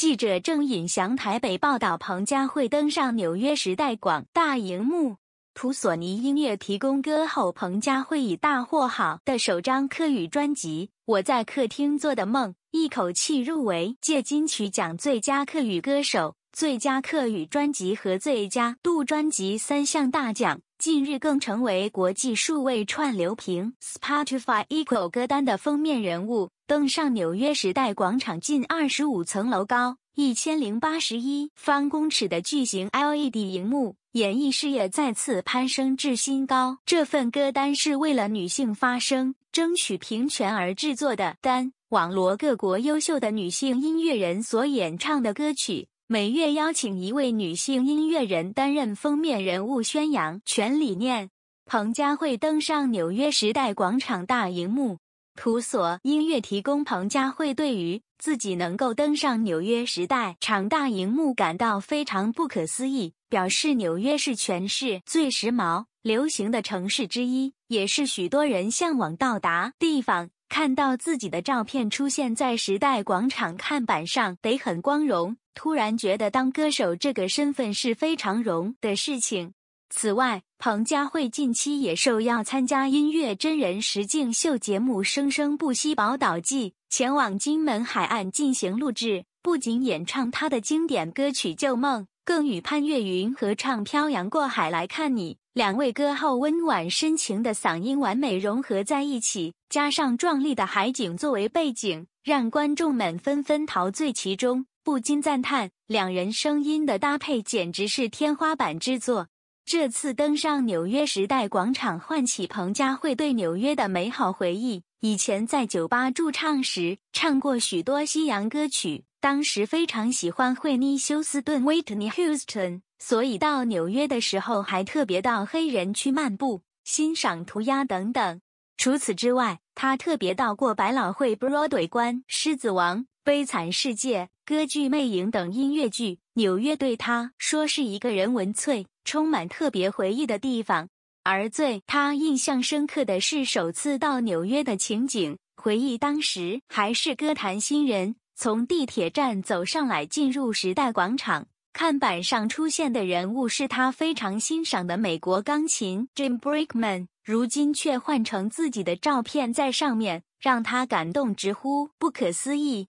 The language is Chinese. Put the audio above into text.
记者郑尹祥台北报道：彭佳慧登上纽约时代广大荧幕，图索尼音乐提供歌后彭佳慧以大获好的首张客语专辑《我在客厅做的梦》一口气入围借金曲奖最佳客语歌手、最佳客语专辑和最佳度专辑三项大奖。近日更成为国际数位串流平 Spotify Equal 歌单的封面人物，登上纽约时代广场近二十五层楼高、一千零八十一方公尺的巨型 LED 荧幕，演艺事业再次攀升至新高。这份歌单是为了女性发声、争取平权而制作的单，网罗各国优秀的女性音乐人所演唱的歌曲。每月邀请一位女性音乐人担任封面人物，宣扬全理念。彭佳慧登上《纽约时代广场》大荧幕。图索音乐提供。彭佳慧对于自己能够登上《纽约时代》场大荧幕感到非常不可思议，表示纽约是全市最时髦、流行的城市之一，也是许多人向往到达地方。看到自己的照片出现在时代广场看板上，得很光荣。突然觉得当歌手这个身份是非常荣的事情。此外，彭佳慧近期也受邀参加音乐真人实境秀节目《生生不息宝岛季》，前往金门海岸进行录制。不仅演唱她的经典歌曲《旧梦》，更与潘越云合唱《漂洋过海来看你》。两位歌后温婉深情的嗓音完美融合在一起，加上壮丽的海景作为背景，让观众们纷纷陶醉其中。不禁赞叹，两人声音的搭配简直是天花板之作。这次登上纽约时代广场，唤起彭佳慧对纽约的美好回忆。以前在酒吧驻唱时，唱过许多西洋歌曲，当时非常喜欢惠妮休斯顿 （Whitney Houston），所以到纽约的时候还特别到黑人区漫步，欣赏涂鸦等等。除此之外，他特别到过百老汇 （Broadway） 观《狮子王》《悲惨世界》。歌剧《魅影》等音乐剧，纽约对他说是一个人文萃，充满特别回忆的地方。而最他印象深刻的是首次到纽约的情景回忆，当时还是歌坛新人，从地铁站走上来进入时代广场，看板上出现的人物是他非常欣赏的美国钢琴 Jim Brickman，如今却换成自己的照片在上面，让他感动直呼不可思议。